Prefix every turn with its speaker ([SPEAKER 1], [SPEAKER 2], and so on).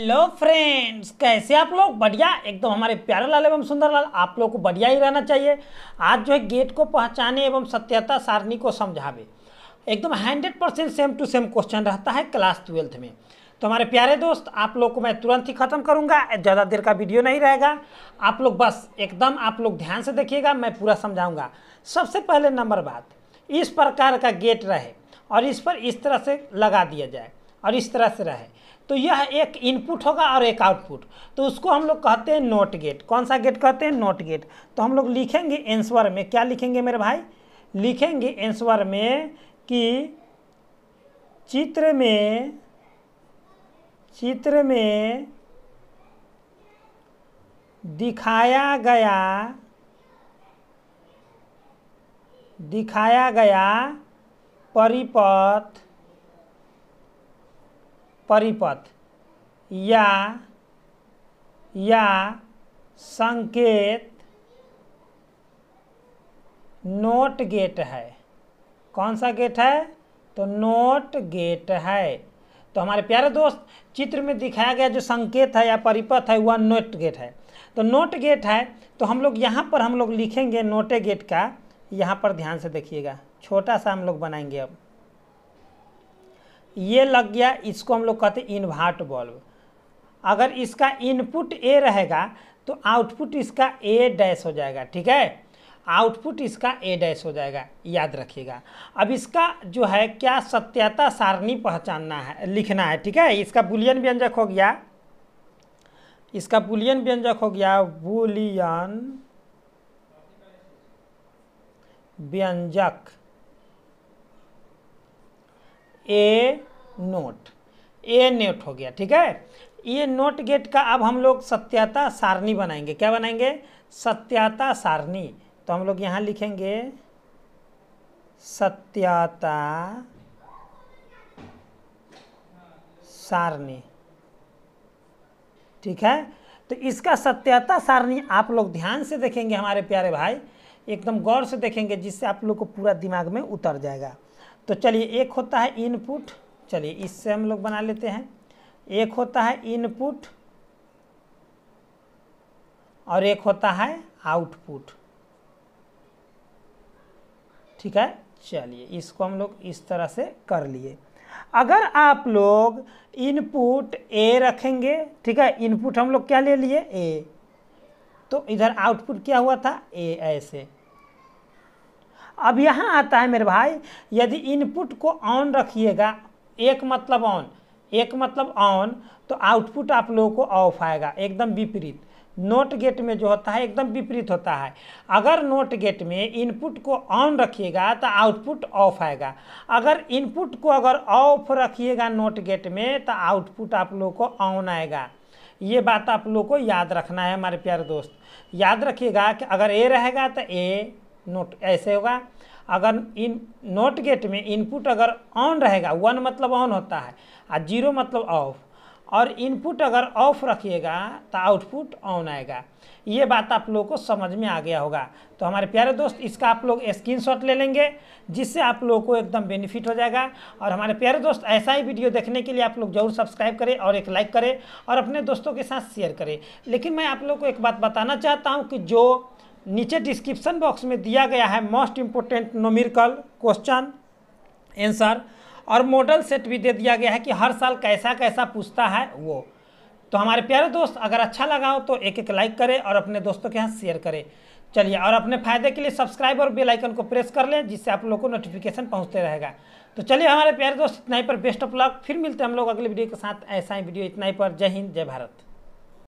[SPEAKER 1] hello friends कैसे आप लोग बढ़िया एकदम हमारे प्यारे लाल एवं सुंदर लाल आप लोग को बढ़िया ही रहना चाहिए आज जो है गेट को पहचाने एवं सत्यता सारणी को समझावे एकदम hundred percent same to same question रहता है क्लास ट्वेल्थ में तो हमारे प्यारे दोस्त आप लोग को मैं तुरंत ही ख़त्म करूंगा ज़्यादा देर का वीडियो नहीं रहेगा आप लोग बस एकदम आप लोग ध्यान से देखिएगा मैं पूरा समझाऊँगा सबसे पहले नंबर बात इस प्रकार का गेट रहे और इस पर इस तरह से लगा दिया जाए और इस तरह से रहे तो यह एक इनपुट होगा और एक आउटपुट तो उसको हम लोग कहते हैं नोट गेट कौन सा गेट कहते हैं नोट गेट तो हम लोग लिखेंगे एंसवर में क्या लिखेंगे मेरे भाई लिखेंगे एंसवर में कि चित्र में चित्र में दिखाया गया दिखाया गया परिपथ परिपथ या या संकेत नोट गेट है कौन सा गेट है तो नोट गेट है तो हमारे प्यारे दोस्त चित्र में दिखाया गया जो संकेत है या परिपथ है वह नोट गेट है तो नोट गेट है तो हम लोग यहाँ पर हम लोग लिखेंगे नोटे गेट का यहाँ पर ध्यान से देखिएगा छोटा सा हम लोग बनाएंगे अब ये लग गया इसको हम लोग कहते हैं इन्वर्ट बल्ब अगर इसका इनपुट ए रहेगा तो आउटपुट इसका ए डैश हो जाएगा ठीक है आउटपुट इसका ए डैश हो जाएगा याद रखिएगा अब इसका जो है क्या सत्यता सारणी पहचानना है लिखना है ठीक है इसका बुलियन व्यंजक हो गया इसका बुलियन व्यंजक हो गया बुलियन व्यंजक ए नोट ए नोट हो गया ठीक है ये नोट गेट का अब हम लोग सत्याता सारणी बनाएंगे क्या बनाएंगे सत्याता सारणी तो हम लोग यहाँ लिखेंगे सत्याता सारणी ठीक है तो इसका सत्याता सारणी आप लोग ध्यान से देखेंगे हमारे प्यारे भाई एकदम गौर से देखेंगे जिससे आप लोग को पूरा दिमाग में उतर जाएगा तो चलिए एक होता है इनपुट चलिए इससे हम लोग बना लेते हैं एक होता है इनपुट और एक होता है आउटपुट ठीक है चलिए इसको हम लोग इस तरह से कर लिए अगर आप लोग इनपुट ए रखेंगे ठीक है इनपुट हम लोग क्या ले लिए ए तो इधर आउटपुट क्या हुआ था ए ऐसे अब यहाँ आता है मेरे भाई यदि इनपुट को ऑन रखिएगा एक मतलब ऑन एक मतलब ऑन तो आउटपुट आप लोगों को ऑफ आएगा एकदम विपरीत नोट गेट में जो होता है एकदम विपरीत होता है अगर नोट गेट में इनपुट को ऑन रखिएगा तो आउटपुट ऑफ आएगा अगर इनपुट को अगर ऑफ रखिएगा नोट गेट में तो आउटपुट आप लोगों को ऑन आएगा ये बात आप लोगों को याद रखना है हमारे प्यारे दोस्त याद रखिएगा कि अगर ए रहेगा तो ए नोट ऐसे होगा अगर इन नोट गेट में इनपुट अगर ऑन रहेगा वन मतलब ऑन होता है और जीरो मतलब ऑफ और इनपुट अगर ऑफ रखिएगा तो आउटपुट ऑन आएगा ये बात आप लोगों को समझ में आ गया होगा तो हमारे प्यारे दोस्त इसका आप लोग स्क्रीनशॉट ले लेंगे जिससे आप लोगों को एकदम बेनिफिट हो जाएगा और हमारे प्यारे दोस्त ऐसा ही वीडियो देखने के लिए आप लोग जरूर सब्सक्राइब करें और एक लाइक करें और अपने दोस्तों के साथ शेयर करें लेकिन मैं आप लोग को एक बात बताना चाहता हूँ कि जो नीचे डिस्क्रिप्शन बॉक्स में दिया गया है most important numerical question answer और मॉडल सेट भी दे दिया गया है कि हर साल कैसा कैसा पूछता है वो तो हमारे प्यारे दोस्त अगर अच्छा लगा हो तो एक एक लाइक करें और अपने दोस्तों के यहाँ शेयर करें चलिए और अपने फायदे के लिए सब्सक्राइब और बेल आइकन को प्रेस कर लें जिससे आप लोगों को नोटिफिकेशन पहुंचते रहेगा तो चलिए हमारे प्यारे दोस्त इतना ही पर बेस्ट ऑफ लक फिर मिलते हैं हम लोग अगले वीडियो के साथ ऐसा ही वीडियो इतना ही पर जय हिंद जय भारत